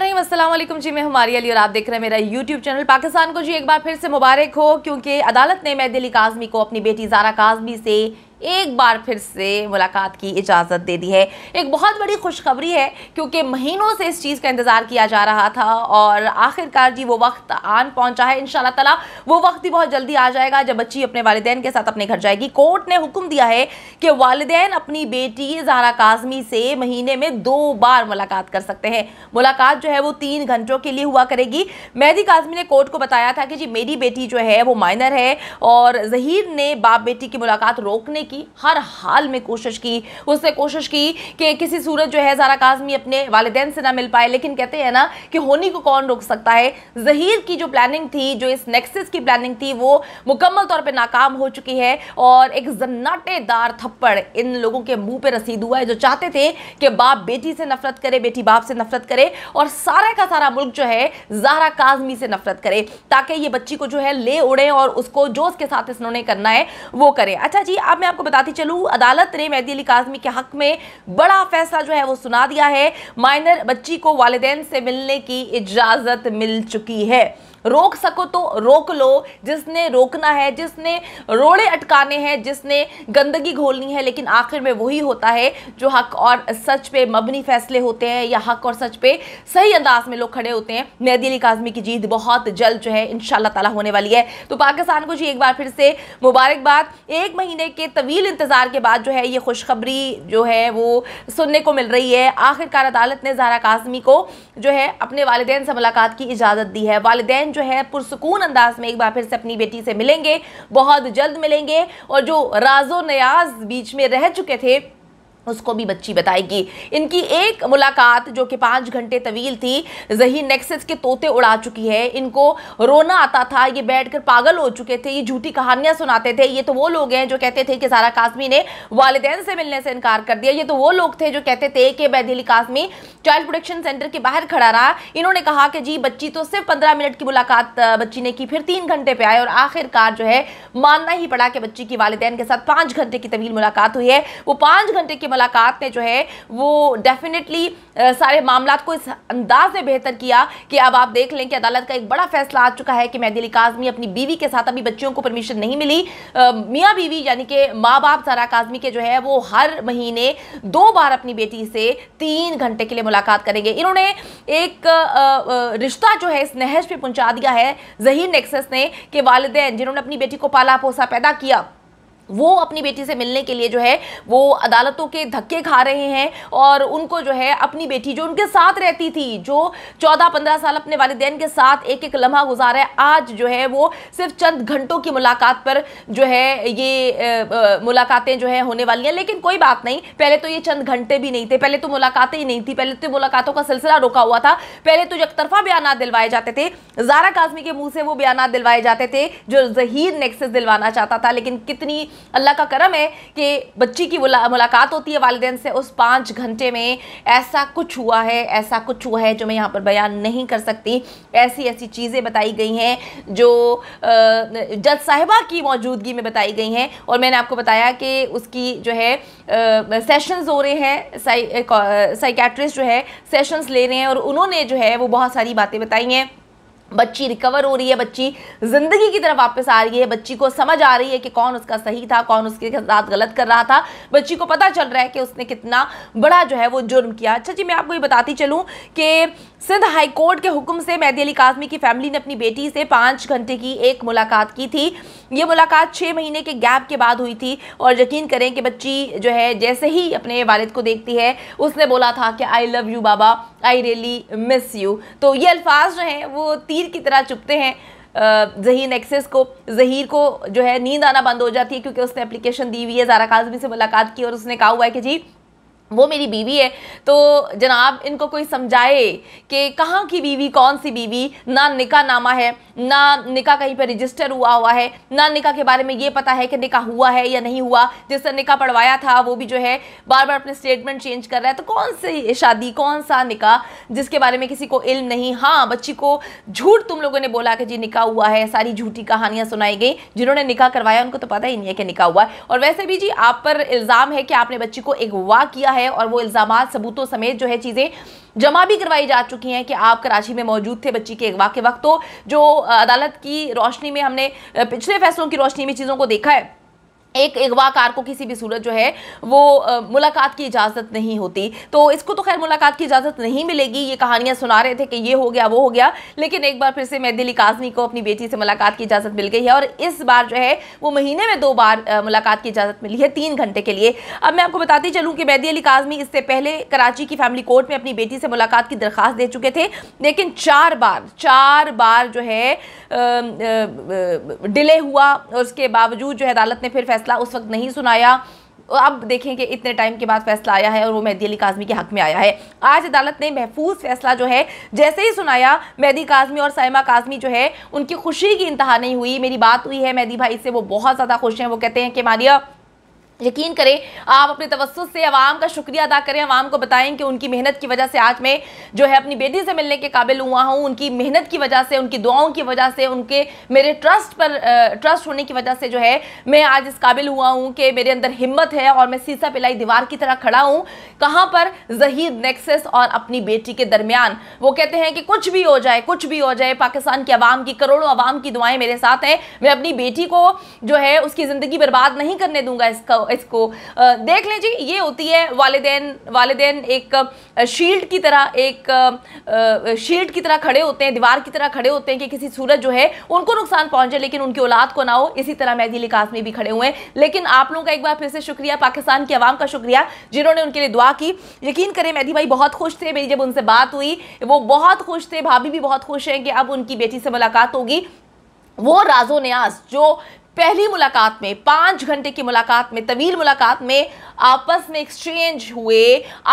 रहीम जी मैं हमारी अली और आप देख रहे हैं मेरा यूट्यूब चैनल पाकिस्तान को जी एक बार फिर से मुबारक हो क्योंकि अदालत ने मैं काजमी को अपनी बेटी जारा काजमी से एक बार फिर से मुलाकात की इजाज़त दे दी है एक बहुत बड़ी खुशखबरी है क्योंकि महीनों से इस चीज़ का इंतज़ार किया जा रहा था और आखिरकार जी वो वक्त आन पहुंचा है इन शाला वो वक्त भी बहुत जल्दी आ जाएगा जब बच्ची अपने वालदेन के साथ अपने घर जाएगी कोर्ट ने हुक्म दिया है कि वालदे अपनी बेटी जहरा काजमी से महीने में दो बार मुलाकात कर सकते हैं मुलाकात जो है वो तीन घंटों के लिए हुआ करेगी मेहदी काजमी ने कोर्ट को बताया था कि जी मेरी बेटी जो है वो माइनर है और जहीर ने बाप बेटी की मुलाकात रोकने की की हर हाल में कोशिश की उसने कोशिश की कि किसी सूरत जो है ज़ारा काजमी अपने वालदेन से ना मिल पाए लेकिन कहते हैं ना कि होनी को कौन रोक सकता है जहीर की जो प्लानिंग थी जो इस नेक्सिस की प्लानिंग थी वो मुकम्मल तौर पर नाकाम हो चुकी है और एक जन्नाटेदार थप्पड़ इन लोगों के मुंह पर रसीद हुआ है जो चाहते थे कि बाप बेटी से नफरत करे बेटी बाप से नफरत करे और सारा का सारा मुल्क जो है जारा काजमी से नफरत करे ताकि ये बच्ची को जो है ले उड़े और उसको जो उसके साथ इन्होंने करना है वो करे अच्छा जी अब मैं आपको बताती चलू अदालत ने मेहदी अली काजमी के हक में बड़ा फैसला जो है वो सुना दिया है माइनर बच्ची को वालदेन से मिलने की इजाज़त मिल चुकी है रोक सको तो रोक लो जिसने रोकना है जिसने रोड़े अटकाने हैं जिसने गंदगी घोलनी है लेकिन आखिर में वही होता है जो हक और सच पे मबनी फैसले होते हैं या हक और सच पे सही अंदाज में लोग खड़े होते हैं मेहदी अली काजमी की जीत बहुत जल्द जो है इन शाह होने वाली है तो पाकिस्तान को जी एक बार फिर से मुबारकबाद एक महीने के तवील इंतज़ार के बाद जो है ये खुशखबरी जो है वो सुनने को मिल रही है आखिरकार अदालत ने जारा काजमी को जो है अपने वालदेन से मुलाकात की इजाज़त दी है वालदेन जो है पुरसकून अंदाज में एक बार फिर से अपनी बेटी से मिलेंगे बहुत जल्द मिलेंगे और जो राजो नयाज बीच में रह चुके थे उसको भी बच्ची बताएगी इनकी एक मुलाकात जो कि पाँच घंटे तवील थी जही नेक्सेस के तोते उड़ा चुकी है इनको रोना आता था ये बैठकर पागल हो चुके थे ये झूठी कहानियां सुनाते थे ये तो वो लोग हैं जो कहते थे कि सारा कासमी ने वालदेन से मिलने से इनकार कर दिया ये तो वो लोग थे जो कहते थे कि बैदिली कासमी चाइल्ड प्रोटेक्शन सेंटर के बाहर खड़ा रहा इन्होंने कहा कि जी बच्ची तो सिर्फ पंद्रह मिनट की मुलाकात बच्ची ने की फिर तीन घंटे पर आए और आखिरकार जो है मानना ही पड़ा कि बच्ची की वालदेन के साथ पाँच घंटे की तवील मुलाकात हुई है वो पाँच घंटे के मुलाकात ने जो है वो डेफिनेटली सारे मामला को इस अंदाज में बेहतर किया कि अब आप देख लें कि अदालत का एक बड़ा फैसला आ चुका है कि मेहदी अली काजमी अपनी बीवी के साथ अभी बच्चियों को परमिशन नहीं मिली मियाँ बीवी यानी कि माँ बाप सारा काजमी के जो है वो हर महीने दो बार अपनी बेटी से तीन घंटे के लिए मुलाकात करेंगे इन्होंने एक रिश्ता जो है इस नहज पर पहुँचा दिया है जहीर नेक्सेस ने कि वालदे जिन्होंने अपनी बेटी को पाला पोसा पैदा किया वो अपनी बेटी से मिलने के लिए जो है वो अदालतों के धक्के खा रहे हैं और उनको जो है अपनी बेटी जो उनके साथ रहती थी जो चौदह पंद्रह साल अपने वालदेन के साथ एक एक लम्हा गुजारा है आज जो है वो सिर्फ चंद घंटों की मुलाकात पर जो है ये आ, आ, मुलाकातें जो है होने वाली हैं लेकिन कोई बात नहीं पहले तो ये चंद घंटे भी नहीं थे पहले तो मुलाकातें ही नहीं थी पहले तो मुलाकातों का सिलसिला रुका हुआ था पहले तो यकतरफा बयान दिलवाए जाते थे जारा काजमी के मुँह से वो बयान दिलवाए जाते थे जो जहीर नेक्सेस दिलवाना चाहता था लेकिन कितनी अल्लाह का करम है कि बच्ची की मुलाकात होती है वालदेन से उस पाँच घंटे में ऐसा कुछ हुआ है ऐसा कुछ हुआ है जो मैं यहाँ पर बयान नहीं कर सकती ऐसी ऐसी चीज़ें बताई गई हैं जो जज साहिबा की मौजूदगी में बताई गई हैं और मैंने आपको बताया कि उसकी जो है सेशंस हो रहे हैं साइकेट्रिस्ट जो है सेशंस ले रहे हैं और उन्होंने जो है वो बहुत सारी बातें बताई हैं बच्ची रिकवर हो रही है बच्ची ज़िंदगी की तरफ वापस आ रही है बच्ची को समझ आ रही है कि कौन उसका सही था कौन उसके साथ गलत कर रहा था बच्ची को पता चल रहा है कि उसने कितना बड़ा जो है वो जुर्म किया अच्छा जी मैं आपको ये बताती चलूँ कि सिंध हाई कोर्ट के हुक्म से मेहदी अली काजमी की फैमिली ने अपनी बेटी से पाँच घंटे की एक मुलाकात की थी ये मुलाकात छः महीने के गैप के बाद हुई थी और यकीन करें कि बच्ची जो है जैसे ही अपने वालिद को देखती है उसने बोला था कि I love you baba I really miss you तो ये अल्फाज जो हैं वो तीर की तरह चुपते हैं जहीर नेक्सेस को जहीर को जो है नींद आना बंद हो जाती है क्योंकि उसने एप्लीकेशन दी हुई है जारा काजमी से मुलाकात की और उसने कहा हुआ है कि जी वो मेरी बीवी है तो जनाब इनको कोई समझाए कि कहाँ की बीवी कौन सी बीवी ना निका नामा है ना निका कहीं पर रजिस्टर हुआ हुआ है ना निका के बारे में ये पता है कि निका हुआ है या नहीं हुआ जिससे निका पढ़वाया था वो भी जो है बार बार अपने स्टेटमेंट चेंज कर रहा है तो कौन सी शादी कौन सा निका जिसके बारे में किसी को इल्म नहीं हाँ बच्ची को झूठ तुम लोगों ने बोला कि जी निका हुआ है सारी झूठी कहानियाँ सुनाई गई जिन्होंने निका करवाया उनको तो पता ही नहीं है कि निका हुआ है और वैसे भी जी आप पर इल्ज़ाम है कि आपने बच्ची को एक किया है और वो इल्ज़ाम सबूतों समेत जो है चीज़ें जमा भी करवाई जा चुकी हैं कि आप कराची में मौजूद थे बच्ची के अगवा के वक्त तो जो अदालत की रोशनी में हमने पिछले फैसलों की रोशनी में चीज़ों को देखा है एक अगवाकार को किसी भी सूरत जो है वो आ, मुलाकात की इजाज़त नहीं होती तो इसको तो खैर मुलाकात की इजाज़त नहीं मिलेगी ये कहानियाँ सुना रहे थे कि ये हो गया वो हो गया लेकिन एक बार फिर से मैं दिली काजमी को अपनी बेटी से मुलाकात की इजाज़त मिल गई है और इस बार जो है वो महीने में दो बार आ, मुलाकात की इजाज़त मिली है तीन घंटे के लिए अब मैं आपको बताती चलूँ कि मैदी अली काजमी इससे पहले कराची की फैमिली कोर्ट में अपनी बेटी से मुलाकात की दरख्वास्त दे चुके थे लेकिन चार बार चार बार जो है डिले हुआ उसके बावजूद जो है अदालत ने फिर फैसला फैसला उस वक्त नहीं सुनाया अब देखें कि इतने टाइम के बाद फैसला आया है और वो मेहदी अली काजमी के हक में आया है आज अदालत ने महफूज फैसला जो है जैसे ही सुनाया मेहदी काजमी और सैमा काजमी जो है उनकी खुशी की इंतहा नहीं हुई मेरी बात हुई है मेहदी भाई से वो बहुत ज़्यादा खुश हैं वो कहते हैं कि मारिया यकीन करें आप अपने तवसत से आवाम का शुक्रिया अदा करें आवाम को बताएं कि उनकी मेहनत की वजह से आज मैं जो है अपनी बेटी से मिलने के काबिल हुआ हूँ उनकी मेहनत की वजह से उनकी दुआओं की वजह से उनके मेरे ट्रस्ट पर ट्रस्ट होने की वजह से जो है मैं आज इस काबिल हुआ हूँ कि मेरे अंदर हिम्मत है और मैं सीसा पिलाई दीवार की तरह खड़ा हूँ कहाँ पर जहीर नेक्सेस और अपनी बेटी के दरमियान वो कहते हैं कि कुछ भी हो जाए कुछ भी हो जाए पाकिस्तान की आवाम की करोड़ों आवाम की दुआएँ मेरे साथ हैं मैं अपनी बेटी को जो है उसकी ज़िंदगी बर्बाद नहीं करने दूंगा इसका इसको देख लें जी ये होती है वालदेन वालदेन एक शील्ड की तरह एक शील्ड की तरह खड़े होते हैं दीवार की तरह खड़े होते हैं कि किसी सूरज जो है उनको नुकसान पहुंचे लेकिन उनकी औलाद को ना हो इसी तरह महदी अली में भी खड़े हुए हैं लेकिन आप लोगों का एक बार फिर से शुक्रिया पाकिस्तान की आवाम का शुक्रिया जिन्होंने उनके लिए दुआ की यकीन करें मैदी भाई बहुत खुश थे मेरी जब उनसे बात हुई वो बहुत खुश थे भाभी भी बहुत खुश हैं कि अब उनकी बेटी से मुलाकात होगी वो राजो न्याज जो पहली मुलाकात में पाँच घंटे की मुलाकात में तवील मुलाकात में आपस में एक्सचेंज हुए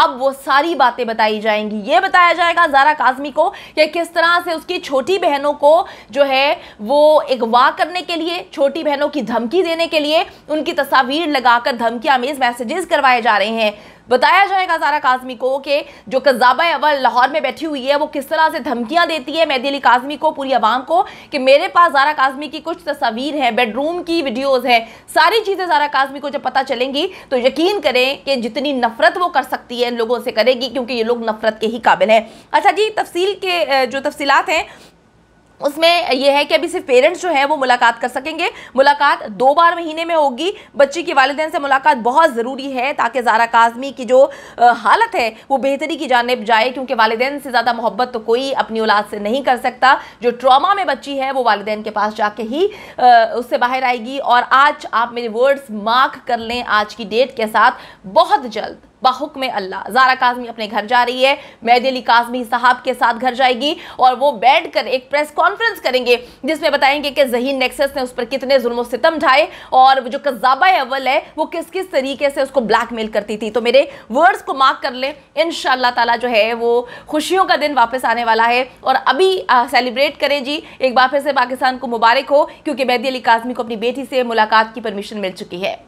अब वो सारी बातें बताई जाएंगी ये बताया जाएगा जारा काजमी को कि किस तरह से उसकी छोटी बहनों को जो है वो अगवा करने के लिए छोटी बहनों की धमकी देने के लिए उनकी तस्वीर लगाकर धमकी आमेज मैसेजेस करवाए जा रहे हैं बताया जाएगा जारा काजमी को कि जो कजाबा अवल लाहौर में बैठी हुई है वो किस तरह से धमकियाँ देती है मेहदी अली काजमी को पूरी आवाम को कि मेरे पास जारा काजमी की कुछ तस्वीर हैं बेडरूम की वीडियोज़ हैं सारी चीज़ें जारा काजमी को जब पता चलेंगी तो यकीन करें कि जितनी नफरत वो कर सकती है इन लोगों से करेगी क्योंकि ये लोग नफरत के ही काबिल हैं अच्छा जी तफसील के जो तफसीत हैं उसमें यह है कि अभी सिर्फ पेरेंट्स जो है वो मुलाकात कर सकेंगे मुलाकात दो बार महीने में होगी बच्ची के वालदेन से मुलाकात बहुत ज़रूरी है ताकि जारा काजमी की जो हालत है वो बेहतरी की जानब जाए क्योंकि वालदेन से ज़्यादा मोहब्बत तो कोई अपनी औलाद से नहीं कर सकता जो ट्रामा में बच्ची है वो वालदेन के पास जाके ही उससे बाहर आएगी और आज आप मेरे वर्ड्स मार्क कर लें आज की डेट के साथ बहुत जल्द बाहुकम अल्लाह जारा काजमी अपने घर जा रही है मैद अली काजमी साहब के साथ घर जाएगी और वो बैठ कर एक प्रेस कॉन्फ्रेंस करेंगे जिसमें बताएंगे कि जहीन नेक्सेस ने उस पर कितने जुल्म सितम ढाए और जो कजाबा अव्वल है वो किस किस तरीके से उसको ब्लैकमेल करती थी तो मेरे वर्ड्स को मार्क कर लें इन ताला जो है वो खुशियों का दिन वापस आने वाला है और अभी सेलिब्रेट करें जी एक बार फिर से पाकिस्तान को मुबारक हो क्योंकि मैदी अली काजमी को अपनी बेटी से मुलाकात की परमिशन मिल चुकी है